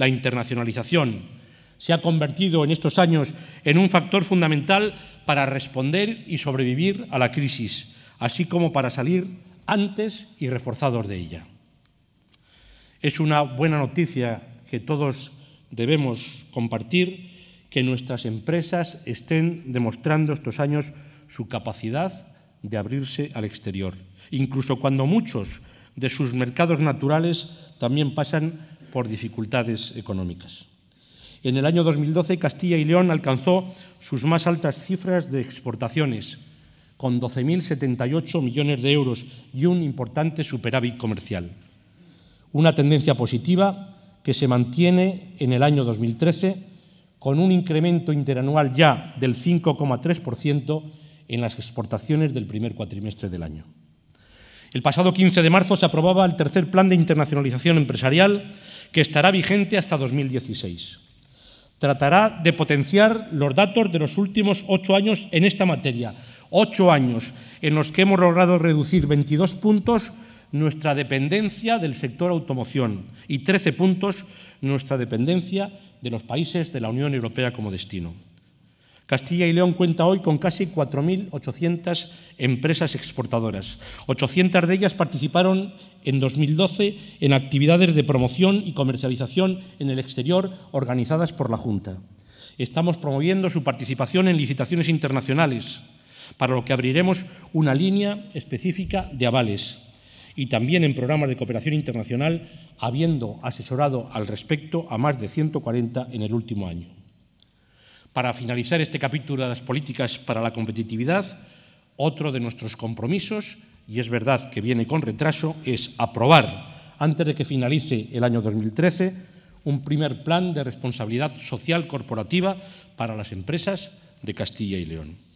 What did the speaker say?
la internacionalización. Se ha convertido en estos años en un factor fundamental para responder y sobrevivir a la crisis, así como para salir antes y reforzados de ella. Es una buena noticia que todos debemos compartir que nuestras empresas estén demostrando estos años su capacidad de abrirse al exterior, incluso cuando muchos de sus mercados naturales también pasan por dificultades económicas. En el año 2012, Castilla y León alcanzó sus más altas cifras de exportaciones, con 12.078 millones de euros y un importante superávit comercial. Una tendencia positiva que se mantiene en el año 2013, con un incremento interanual ya del 5,3% en las exportaciones del primer cuatrimestre del año. El pasado 15 de marzo se aprobaba el tercer plan de internacionalización empresarial que estará vigente hasta 2016. Tratará de potenciar los datos de los últimos ocho años en esta materia. Ocho años en los que hemos logrado reducir 22 puntos nuestra dependencia del sector automoción y 13 puntos nuestra dependencia de los países de la Unión Europea como destino. Castilla y León cuenta hoy con casi 4.800 empresas exportadoras. 800 de ellas participaron en 2012 en actividades de promoción y comercialización en el exterior organizadas por la Junta. Estamos promoviendo su participación en licitaciones internacionales, para lo que abriremos una línea específica de avales y también en programas de cooperación internacional, habiendo asesorado al respecto a más de 140 en el último año. Para finalizar este capítulo de las políticas para la competitividad, otro de nuestros compromisos, y es verdad que viene con retraso, es aprobar, antes de que finalice el año 2013, un primer plan de responsabilidad social corporativa para las empresas de Castilla y León.